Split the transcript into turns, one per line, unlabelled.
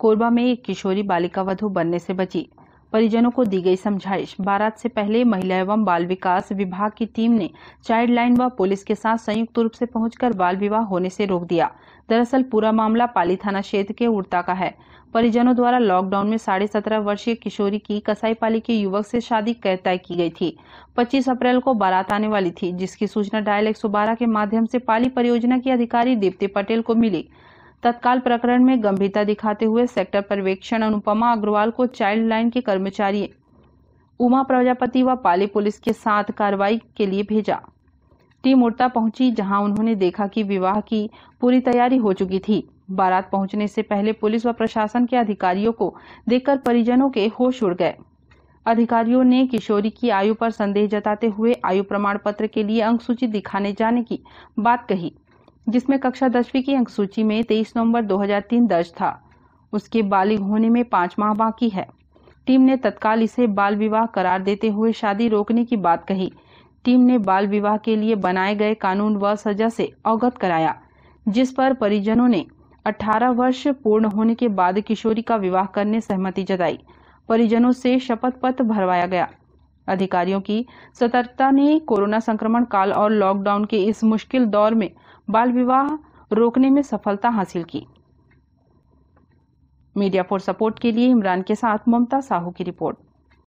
कोरबा में एक किशोरी बालिका वधु बनने से बची परिजनों को दी गई समझाइश बारात से पहले महिला एवं बाल विकास विभाग की टीम ने चाइल्ड लाइन व पुलिस के साथ संयुक्त रूप से पहुंचकर बाल विवाह होने से रोक दिया दरअसल पूरा मामला पाली थाना क्षेत्र के उड़ता का है परिजनों द्वारा लॉकडाउन में साढ़े सत्रह वर्षीय किशोरी की कसाई पाली के युवक से शादी तय की गई थी 25 अप्रैल को बारात आने वाली थी जिसकी सूचना डायल 112 के माध्यम से पाली परियोजना के अधिकारी दीप्ति पटेल को मिली तत्काल प्रकरण में गंभीरता दिखाते हुए सेक्टर पर्यवेक्षण अनुपमा अग्रवाल को चाइल्ड लाइन के कर्मचारी उमा प्रजापति व पाली पुलिस के साथ कार्रवाई के लिए भेजा टीम उड़ता पहुंची जहां उन्होंने देखा कि विवाह की पूरी तैयारी हो चुकी थी बारात पहुंचने से पहले पुलिस व प्रशासन के अधिकारियों को देखकर परिजनों के होश उड़ गए अधिकारियों ने किशोरी की आयु पर संदेह जताते हुए आयु प्रमाण पत्र के लिए अंक सूची दिखाने जाने की बात कही जिसमें कक्षा दसवीं की अंक सूची में तेईस नवंबर 2003 दर्ज था उसके बालिग होने में पांच माह बाकी है टीम ने तत्काल इसे बाल विवाह करार देते हुए शादी रोकने की बात कही टीम ने बाल विवाह के लिए बनाए गए कानून व सजा से अवगत कराया जिस पर परिजनों ने 18 वर्ष पूर्ण होने के बाद किशोरी का विवाह करने सहमति जताई परिजनों से शपथ पत्र भरवाया गया अधिकारियों की सतर्कता ने कोरोना संक्रमण काल और लॉकडाउन के इस मुश्किल दौर में बाल विवाह रोकने में सफलता हासिल की मीडिया फॉर सपोर्ट के लिए इमरान के साथ ममता साहू की रिपोर्ट